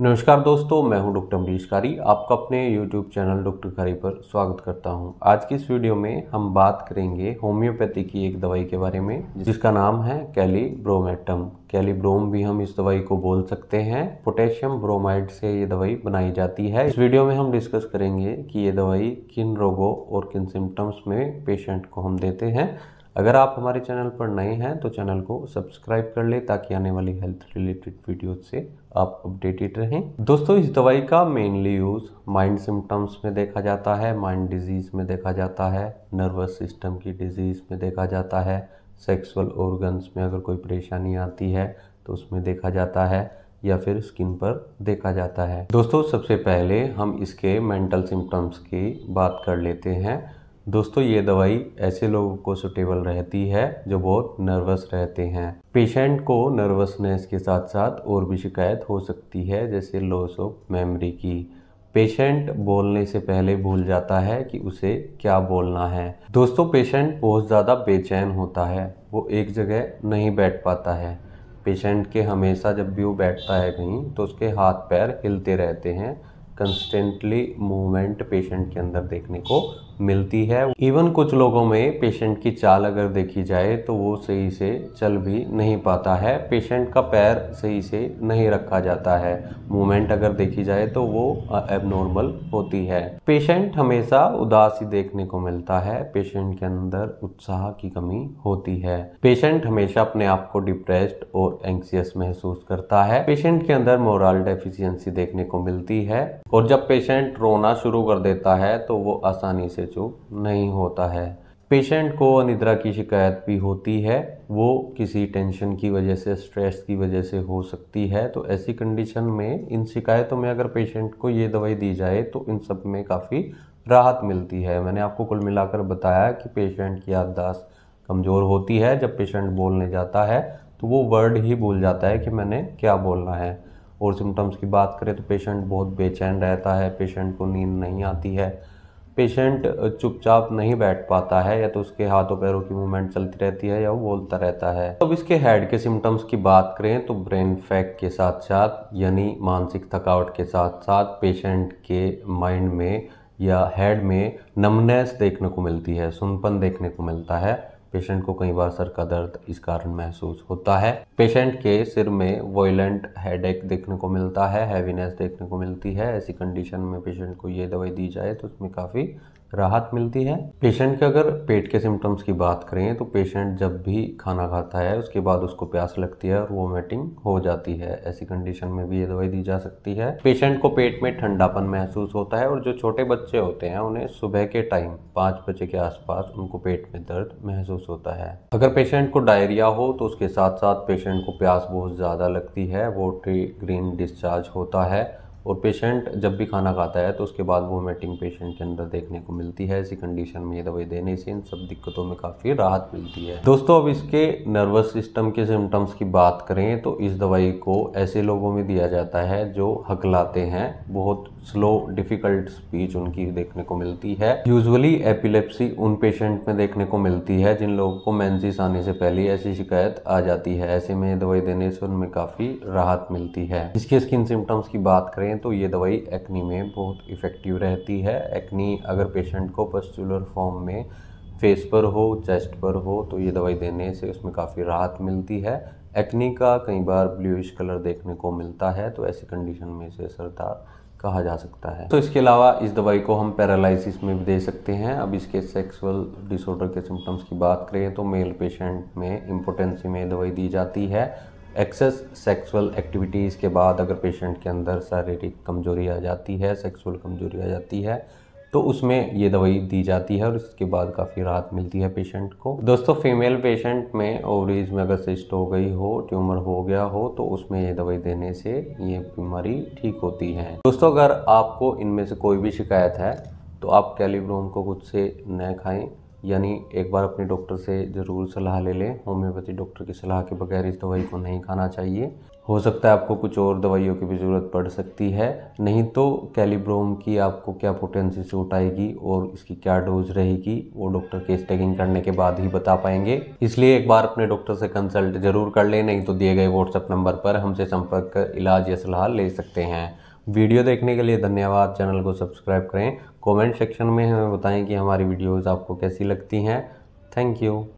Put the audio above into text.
नमस्कार दोस्तों मैं हूं डॉक्टर अमरीश कारी आपका अपने यूट्यूब चैनल डॉक्टर कारी पर स्वागत करता हूं आज की इस वीडियो में हम बात करेंगे होम्योपैथी की एक दवाई के बारे में जिसका नाम है कैली ब्रोमेटम कैली ब्रोम भी हम इस दवाई को बोल सकते हैं पोटेशियम ब्रोमाइड से ये दवाई बनाई जाती है इस वीडियो में हम डिस्कस करेंगे कि ये दवाई किन रोगों और किन सिम्टम्स में पेशेंट को हम देते हैं अगर आप हमारे चैनल पर नए हैं तो चैनल को सब्सक्राइब कर ले ताकि आने वाली हेल्थ रिलेटेड वीडियो से आप अपडेटेड रहें दोस्तों इस दवाई का मेनली यूज़ माइंड सिम्टम्स में देखा जाता है माइंड डिजीज़ में देखा जाता है नर्वस सिस्टम की डिजीज़ में देखा जाता है सेक्सुअल ऑर्गन्स में अगर कोई परेशानी आती है तो उसमें देखा जाता है या फिर स्किन पर देखा जाता है दोस्तों सबसे पहले हम इसके मेंटल सिम्टम्स की बात कर लेते हैं दोस्तों ये दवाई ऐसे लोगों को सुटेबल रहती है जो बहुत नर्वस रहते हैं पेशेंट को नर्वसनेस के साथ साथ और भी शिकायत हो सकती है जैसे लॉस ऑफ मेमोरी की पेशेंट बोलने से पहले भूल जाता है कि उसे क्या बोलना है दोस्तों पेशेंट बहुत ज़्यादा बेचैन होता है वो एक जगह नहीं बैठ पाता है पेशेंट के हमेशा जब भी वो बैठता है कहीं तो उसके हाथ पैर हिलते रहते हैं कंस्टेंटली मूवमेंट पेशेंट के अंदर देखने को मिलती है इवन कुछ लोगों में पेशेंट की चाल अगर देखी जाए तो वो सही से चल भी नहीं पाता है पेशेंट का पैर सही से नहीं रखा जाता है मूवमेंट अगर देखी जाए तो वो एबनॉर्मल होती है पेशेंट हमेशा उदास ही देखने को मिलता है पेशेंट के अंदर उत्साह की कमी होती है पेशेंट हमेशा अपने आप को डिप्रेस्ड और एंक्सियस महसूस करता है पेशेंट के अंदर मोरल डेफिशिएंसी देखने को मिलती है और जब पेशेंट रोना शुरू कर देता है तो वो आसानी से जो नहीं होता है पेशेंट को अनिद्रा की शिकायत भी होती है वो किसी टेंशन की वजह से स्ट्रेस की वजह से हो सकती है तो ऐसी कंडीशन में इन शिकायतों में अगर पेशेंट को ये दवाई दी जाए तो इन सब में काफ़ी राहत मिलती है मैंने आपको कुल मिलाकर बताया कि पेशेंट की याददाश्त कमज़ोर होती है जब पेशेंट बोलने जाता है तो वो वर्ड ही भूल जाता है कि मैंने क्या बोलना है और सिम्टम्स की बात करें तो पेशेंट बहुत बेचैन रहता है पेशेंट को नींद नहीं आती है पेशेंट चुपचाप नहीं बैठ पाता है या तो उसके हाथों पैरों की मूवमेंट चलती रहती है या वो बोलता रहता है अब इसके हेड के सिम्टम्स की बात करें तो ब्रेन फैक के साथ साथ यानी मानसिक थकावट के साथ साथ पेशेंट के माइंड में या हेड में नमनेस देखने को मिलती है सुनपन देखने को मिलता है पेशेंट को कई बार सर का दर्द इस कारण महसूस होता है पेशेंट के सिर में हेड एक देखने को मिलता है हैवीनेस देखने को मिलती है ऐसी कंडीशन में पेशेंट को ये दवाई दी जाए तो उसमें काफ़ी राहत मिलती है पेशेंट के अगर पेट के सिम्टम्स की बात करें तो पेशेंट जब भी खाना खाता है उसके बाद उसको प्यास लगती है और वोमिटिंग हो जाती है ऐसी कंडीशन में भी ये दवाई दी जा सकती है पेशेंट को पेट में ठंडापन महसूस होता है और जो छोटे बच्चे होते हैं उन्हें सुबह के टाइम पाँच बजे के आसपास उनको पेट में दर्द महसूस होता है अगर पेशेंट को डायरिया हो तो उसके साथ साथ पेशेंट को प्यास बहुत ज़्यादा लगती है वो ग्रीन डिस्चार्ज होता है और पेशेंट जब भी खाना खाता है तो उसके बाद वोमिटिंग पेशेंट के अंदर देखने को मिलती है ऐसी कंडीशन में ये दवाई देने से इन सब दिक्कतों में काफ़ी राहत मिलती है दोस्तों अब इसके नर्वस सिस्टम के सिम्टम्स की बात करें तो इस दवाई को ऐसे लोगों में दिया जाता है जो हकलाते हैं बहुत स्लो डिफ़िकल्ट स्पीच उनकी देखने को मिलती है यूजुअली एपिलेप्सी उन पेशेंट में देखने को मिलती है जिन लोगों को मैंसिस आने से पहले ऐसी शिकायत आ जाती है ऐसे में दवाई देने से उनमें काफ़ी राहत मिलती है इसके स्किन सिम्टम्स की बात करें तो ये दवाई एक्नी में बहुत इफ़ेक्टिव रहती है एक्नी अगर पेशेंट को पस्चुलर फॉर्म में फेस पर हो चेस्ट पर हो तो ये दवाई देने से उसमें काफ़ी राहत मिलती है एक्नी का कई बार ब्लूइश कलर देखने को मिलता है तो ऐसी कंडीशन में इसे सरदार कहा जा सकता है तो इसके अलावा इस दवाई को हम पैरालिसिस में भी दे सकते हैं अब इसके सेक्सुअल डिसऑर्डर के सिम्टम्स की बात करें तो मेल पेशेंट में इम्पोटेंसी में दवाई दी जाती है एक्सेस सेक्सुअल एक्टिविटीज़ के बाद अगर पेशेंट के अंदर शारीरिक कमजोरी आ जाती है सेक्सुअल कमजोरी आ जाती है तो उसमें ये दवाई दी जाती है और इसके बाद काफ़ी राहत मिलती है पेशेंट को दोस्तों फीमेल पेशेंट में ओवरीज में अगर सिस्ट हो गई हो ट्यूमर हो गया हो तो उसमें ये दवाई देने से ये बीमारी ठीक होती है दोस्तों अगर आपको इनमें से कोई भी शिकायत है तो आप कैलिब्रोम को खुद से न खाएं यानी एक बार अपने डॉक्टर से ज़रूर सलाह ले लें होम्योपैथी डॉक्टर की सलाह के बगैर इस दवाई को नहीं खाना चाहिए हो सकता है आपको कुछ और दवाइयों की भी ज़रूरत पड़ सकती है नहीं तो कैलिब्रोम की आपको क्या पोटेंसी से उठाएगी और इसकी क्या डोज रहेगी वो डॉक्टर केस टैगिंग करने के बाद ही बता पाएंगे इसलिए एक बार अपने डॉक्टर से कंसल्ट ज़रूर कर लें नहीं तो दिए गए व्हाट्सएप नंबर पर हमसे संपर्क कर इलाज या सलाह ले सकते हैं वीडियो देखने के लिए धन्यवाद चैनल को सब्सक्राइब करें कमेंट सेक्शन में हमें बताएं कि हमारी वीडियोस आपको कैसी लगती हैं थैंक यू